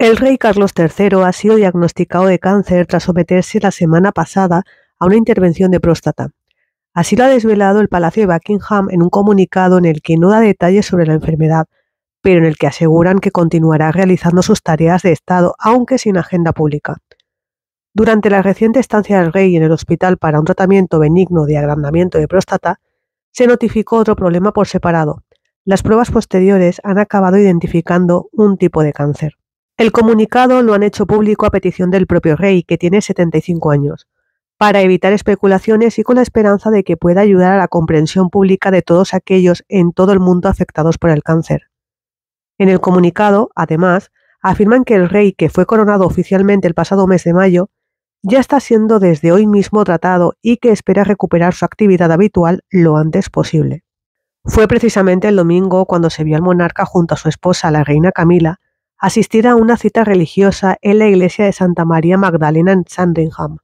El rey Carlos III ha sido diagnosticado de cáncer tras someterse la semana pasada a una intervención de próstata. Así lo ha desvelado el Palacio de Buckingham en un comunicado en el que no da detalles sobre la enfermedad, pero en el que aseguran que continuará realizando sus tareas de Estado, aunque sin agenda pública. Durante la reciente estancia del rey en el hospital para un tratamiento benigno de agrandamiento de próstata, se notificó otro problema por separado. Las pruebas posteriores han acabado identificando un tipo de cáncer. El comunicado lo han hecho público a petición del propio rey, que tiene 75 años, para evitar especulaciones y con la esperanza de que pueda ayudar a la comprensión pública de todos aquellos en todo el mundo afectados por el cáncer. En el comunicado, además, afirman que el rey, que fue coronado oficialmente el pasado mes de mayo, ya está siendo desde hoy mismo tratado y que espera recuperar su actividad habitual lo antes posible. Fue precisamente el domingo cuando se vio al monarca junto a su esposa, la reina Camila, asistirá a una cita religiosa en la iglesia de Santa María Magdalena en Sandringham.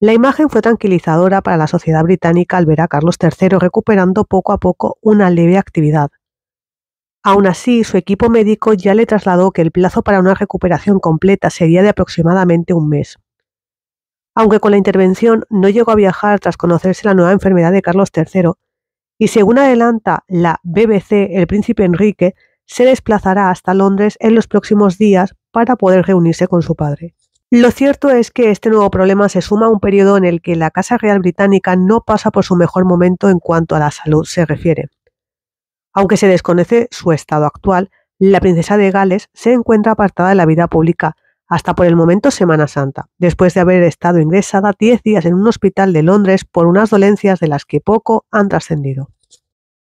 La imagen fue tranquilizadora para la sociedad británica al ver a Carlos III recuperando poco a poco una leve actividad. Aún así, su equipo médico ya le trasladó que el plazo para una recuperación completa sería de aproximadamente un mes. Aunque con la intervención no llegó a viajar tras conocerse la nueva enfermedad de Carlos III, y según adelanta la BBC, el príncipe Enrique se desplazará hasta Londres en los próximos días para poder reunirse con su padre. Lo cierto es que este nuevo problema se suma a un periodo en el que la Casa Real Británica no pasa por su mejor momento en cuanto a la salud se refiere. Aunque se desconoce su estado actual, la princesa de Gales se encuentra apartada de la vida pública hasta por el momento Semana Santa, después de haber estado ingresada 10 días en un hospital de Londres por unas dolencias de las que poco han trascendido.